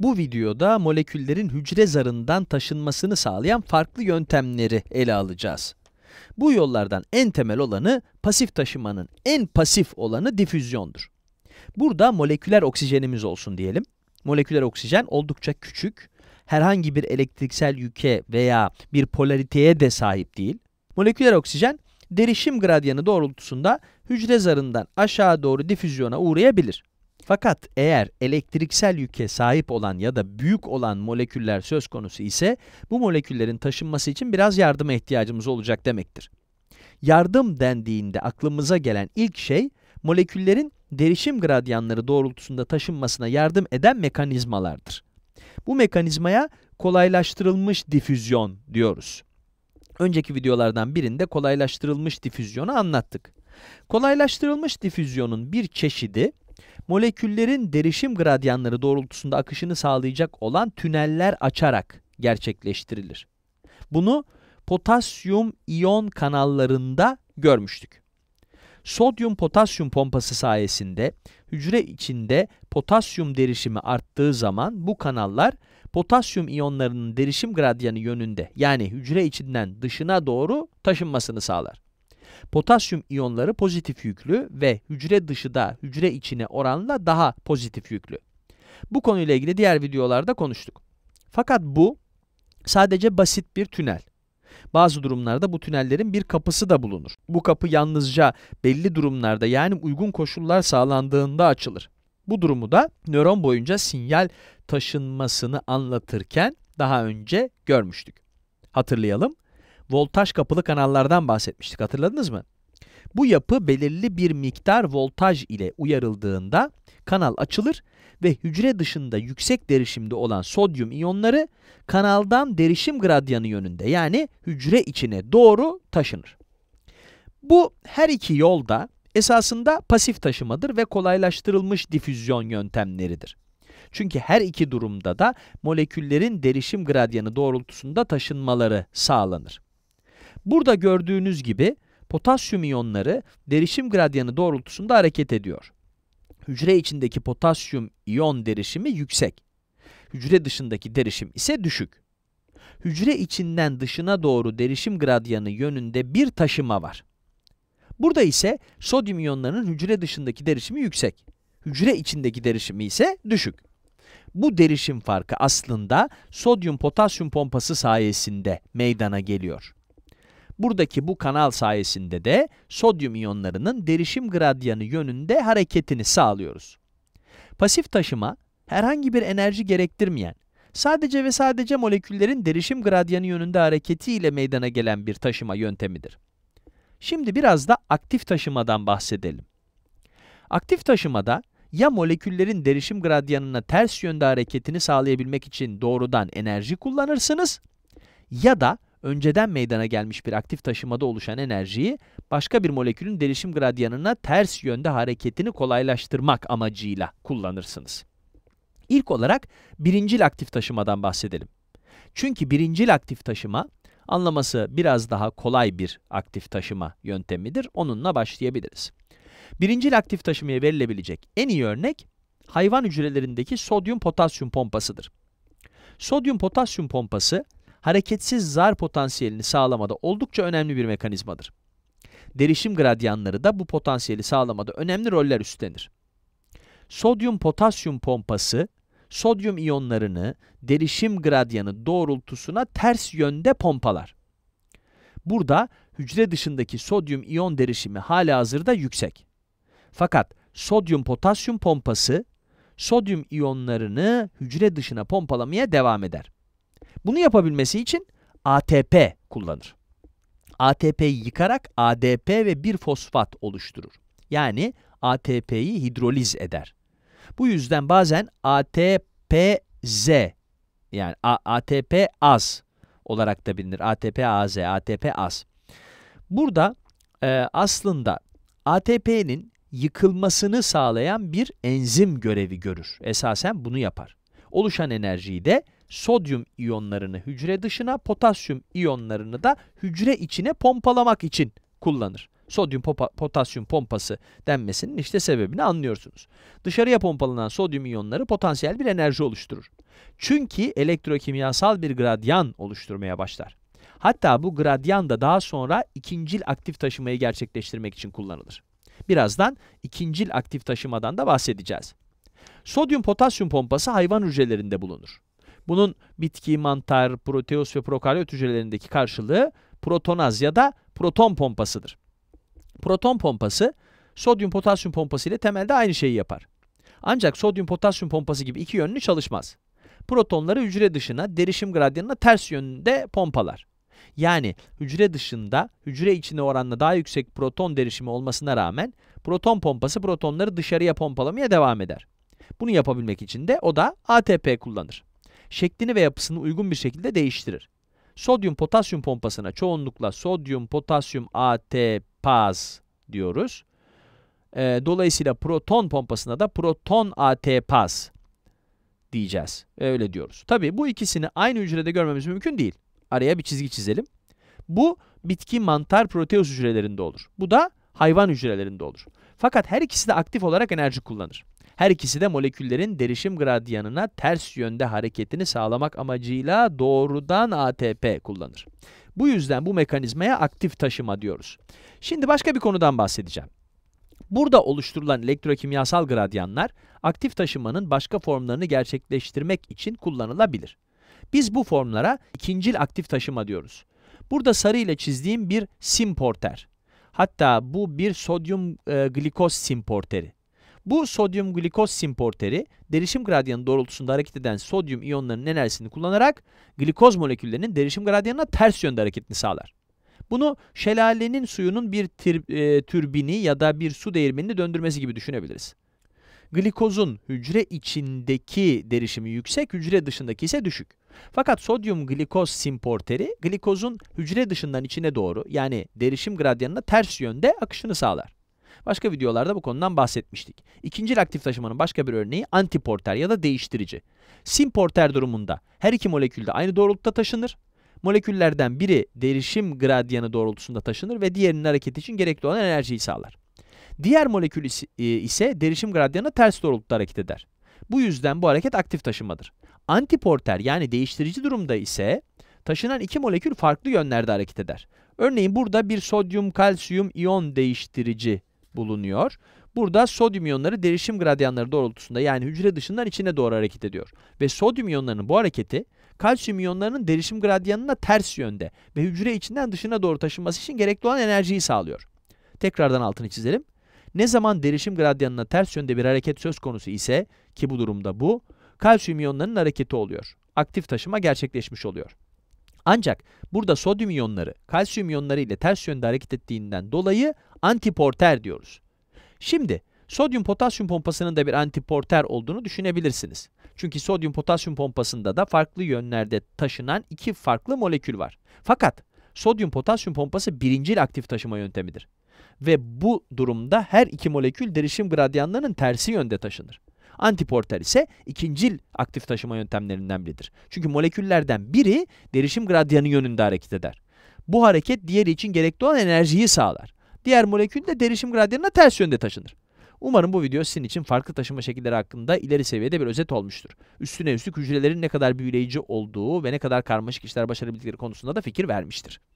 Bu videoda moleküllerin hücre zarından taşınmasını sağlayan farklı yöntemleri ele alacağız. Bu yollardan en temel olanı pasif taşımanın en pasif olanı difüzyondur. Burada moleküler oksijenimiz olsun diyelim. Moleküler oksijen oldukça küçük, herhangi bir elektriksel yüke veya bir polariteye de sahip değil. Moleküler oksijen derişim gradyanı doğrultusunda hücre zarından aşağı doğru difüzyona uğrayabilir. Fakat eğer elektriksel yüke sahip olan ya da büyük olan moleküller söz konusu ise bu moleküllerin taşınması için biraz yardıma ihtiyacımız olacak demektir. Yardım dendiğinde aklımıza gelen ilk şey moleküllerin derişim gradyanları doğrultusunda taşınmasına yardım eden mekanizmalardır. Bu mekanizmaya kolaylaştırılmış difüzyon diyoruz. Önceki videolardan birinde kolaylaştırılmış difüzyonu anlattık. Kolaylaştırılmış difüzyonun bir çeşidi moleküllerin derişim gradyanları doğrultusunda akışını sağlayacak olan tüneller açarak gerçekleştirilir. Bunu potasyum iyon kanallarında görmüştük. Sodyum potasyum pompası sayesinde hücre içinde potasyum derişimi arttığı zaman bu kanallar potasyum iyonlarının derişim gradyanı yönünde yani hücre içinden dışına doğru taşınmasını sağlar. Potasyum iyonları pozitif yüklü ve hücre dışı da hücre içine oranla daha pozitif yüklü. Bu konuyla ilgili diğer videolarda konuştuk. Fakat bu sadece basit bir tünel. Bazı durumlarda bu tünellerin bir kapısı da bulunur. Bu kapı yalnızca belli durumlarda yani uygun koşullar sağlandığında açılır. Bu durumu da nöron boyunca sinyal taşınmasını anlatırken daha önce görmüştük. Hatırlayalım voltaj kapılı kanallardan bahsetmiştik hatırladınız mı? Bu yapı belirli bir miktar voltaj ile uyarıldığında kanal açılır ve hücre dışında yüksek derişimde olan sodyum iyonları kanaldan derişim gradyanı yönünde yani hücre içine doğru taşınır. Bu her iki yolda esasında pasif taşımadır ve kolaylaştırılmış difüzyon yöntemleridir. Çünkü her iki durumda da moleküllerin derişim gradyanı doğrultusunda taşınmaları sağlanır. Burada gördüğünüz gibi potasyum iyonları derişim gradyanı doğrultusunda hareket ediyor. Hücre içindeki potasyum iyon derişimi yüksek. Hücre dışındaki derişim ise düşük. Hücre içinden dışına doğru derişim gradyanı yönünde bir taşıma var. Burada ise sodyum iyonlarının hücre dışındaki derişimi yüksek. Hücre içindeki derişimi ise düşük. Bu derişim farkı aslında sodyum potasyum pompası sayesinde meydana geliyor. Buradaki bu kanal sayesinde de sodyum iyonlarının derişim gradyanı yönünde hareketini sağlıyoruz. Pasif taşıma, herhangi bir enerji gerektirmeyen, sadece ve sadece moleküllerin derişim gradyanı yönünde hareketi ile meydana gelen bir taşıma yöntemidir. Şimdi biraz da aktif taşımadan bahsedelim. Aktif taşımada ya moleküllerin derişim gradyanına ters yönde hareketini sağlayabilmek için doğrudan enerji kullanırsınız ya da önceden meydana gelmiş bir aktif taşımada oluşan enerjiyi başka bir molekülün derişim gradyanına ters yönde hareketini kolaylaştırmak amacıyla kullanırsınız. İlk olarak birincil aktif taşımadan bahsedelim. Çünkü birincil aktif taşıma anlaması biraz daha kolay bir aktif taşıma yöntemidir. Onunla başlayabiliriz. Birincil aktif taşımaya verilebilecek en iyi örnek hayvan hücrelerindeki sodyum potasyum pompasıdır. Sodyum potasyum pompası hareketsiz zar potansiyelini sağlamada oldukça önemli bir mekanizmadır. Derişim gradyanları da bu potansiyeli sağlamada önemli roller üstlenir. Sodyum-potasyum pompası, sodyum iyonlarını derişim gradyanı doğrultusuna ters yönde pompalar. Burada hücre dışındaki sodyum iyon derişimi hala hazırda yüksek. Fakat sodyum potasyum pompası sodyum iyonlarını hücre dışına pompalamaya devam eder. Bunu yapabilmesi için ATP kullanır. ATP'yi yıkarak ADP ve bir fosfat oluşturur. Yani ATP'yi hidroliz eder. Bu yüzden bazen ATPZ yani ATP az olarak da bilinir. ATP AZ, ATP az. Burada e, aslında ATP'nin yıkılmasını sağlayan bir enzim görevi görür. Esasen bunu yapar. Oluşan enerjiyi de sodyum iyonlarını hücre dışına, potasyum iyonlarını da hücre içine pompalamak için kullanır. Sodyum potasyum pompası denmesinin işte sebebini anlıyorsunuz. Dışarıya pompalanan sodyum iyonları potansiyel bir enerji oluşturur. Çünkü elektrokimyasal bir gradyan oluşturmaya başlar. Hatta bu gradyan da daha sonra ikincil aktif taşımayı gerçekleştirmek için kullanılır. Birazdan ikincil aktif taşımadan da bahsedeceğiz. Sodyum potasyum pompası hayvan hücrelerinde bulunur. Bunun bitki, mantar, proteus ve prokaryot hücrelerindeki karşılığı protonaz ya da proton pompasıdır. Proton pompası sodyum potasyum pompası ile temelde aynı şeyi yapar. Ancak sodyum potasyum pompası gibi iki yönlü çalışmaz. Protonları hücre dışına derişim gradyanına ters yönde pompalar. Yani hücre dışında hücre içine oranla daha yüksek proton derişimi olmasına rağmen proton pompası protonları dışarıya pompalamaya devam eder. Bunu yapabilmek için de o da ATP kullanır şeklini ve yapısını uygun bir şekilde değiştirir. Sodyum potasyum pompasına çoğunlukla sodyum potasyum ATPaz diyoruz. E, dolayısıyla proton pompasına da proton ATPaz diyeceğiz. öyle diyoruz. Tabi bu ikisini aynı hücrede görmemiz mümkün değil. Araya bir çizgi çizelim. Bu bitki mantar proteus hücrelerinde olur. Bu da hayvan hücrelerinde olur. Fakat her ikisi de aktif olarak enerji kullanır. Her ikisi de moleküllerin derişim gradyanına ters yönde hareketini sağlamak amacıyla doğrudan ATP kullanır. Bu yüzden bu mekanizmaya aktif taşıma diyoruz. Şimdi başka bir konudan bahsedeceğim. Burada oluşturulan elektrokimyasal gradyanlar aktif taşımanın başka formlarını gerçekleştirmek için kullanılabilir. Biz bu formlara ikincil aktif taşıma diyoruz. Burada sarı ile çizdiğim bir simporter Hatta bu bir sodyum e, glikoz simporteri. Bu sodyum glikoz simporteri derişim gradyanı doğrultusunda hareket eden sodyum iyonlarının enerjisini kullanarak glikoz moleküllerinin derişim gradyanına ters yönde hareketini sağlar. Bunu şelalenin suyunun bir tir, e, türbini ya da bir su değirmenini döndürmesi gibi düşünebiliriz. Glikozun hücre içindeki derişimi yüksek, hücre dışındaki ise düşük. Fakat sodyum glikoz simporteri glikozun hücre dışından içine doğru yani derişim gradyanına ters yönde akışını sağlar. Başka videolarda bu konudan bahsetmiştik. İkinci aktif taşımanın başka bir örneği antiporter ya da değiştirici. Simporter durumunda her iki molekül de aynı doğrultuda taşınır. Moleküllerden biri derişim gradyanı doğrultusunda taşınır ve diğerinin hareketi için gerekli olan enerjiyi sağlar. Diğer molekül e, ise derişim gradyanına ters doğrultuda hareket eder. Bu yüzden bu hareket aktif taşımadır. Antiporter yani değiştirici durumda ise taşınan iki molekül farklı yönlerde hareket eder. Örneğin burada bir sodyum kalsiyum iyon değiştirici bulunuyor. Burada sodyum iyonları derişim gradyanları doğrultusunda yani hücre dışından içine doğru hareket ediyor. Ve sodyum iyonlarının bu hareketi kalsiyum iyonlarının derişim gradyanına ters yönde ve hücre içinden dışına doğru taşınması için gerekli olan enerjiyi sağlıyor. Tekrardan altını çizelim. Ne zaman derişim gradyanına ters yönde bir hareket söz konusu ise ki bu durumda bu kalsiyum iyonlarının hareketi oluyor. Aktif taşıma gerçekleşmiş oluyor. Ancak burada sodyum iyonları kalsiyum iyonları ile ters yönde hareket ettiğinden dolayı antiporter diyoruz. Şimdi sodyum potasyum pompasının da bir antiporter olduğunu düşünebilirsiniz. Çünkü sodyum potasyum pompasında da farklı yönlerde taşınan iki farklı molekül var. Fakat sodyum potasyum pompası birincil aktif taşıma yöntemidir ve bu durumda her iki molekül derişim gradyanlarının tersi yönde taşınır. Antiporter ise ikincil aktif taşıma yöntemlerinden biridir. Çünkü moleküllerden biri derişim gradyanı yönünde hareket eder. Bu hareket diğeri için gerekli olan enerjiyi sağlar. Diğer molekül de derişim gradyanına ters yönde taşınır. Umarım bu video sizin için farklı taşıma şekilleri hakkında ileri seviyede bir özet olmuştur. Üstüne üstlük hücrelerin ne kadar büyüleyici olduğu ve ne kadar karmaşık işler başarabildikleri konusunda da fikir vermiştir.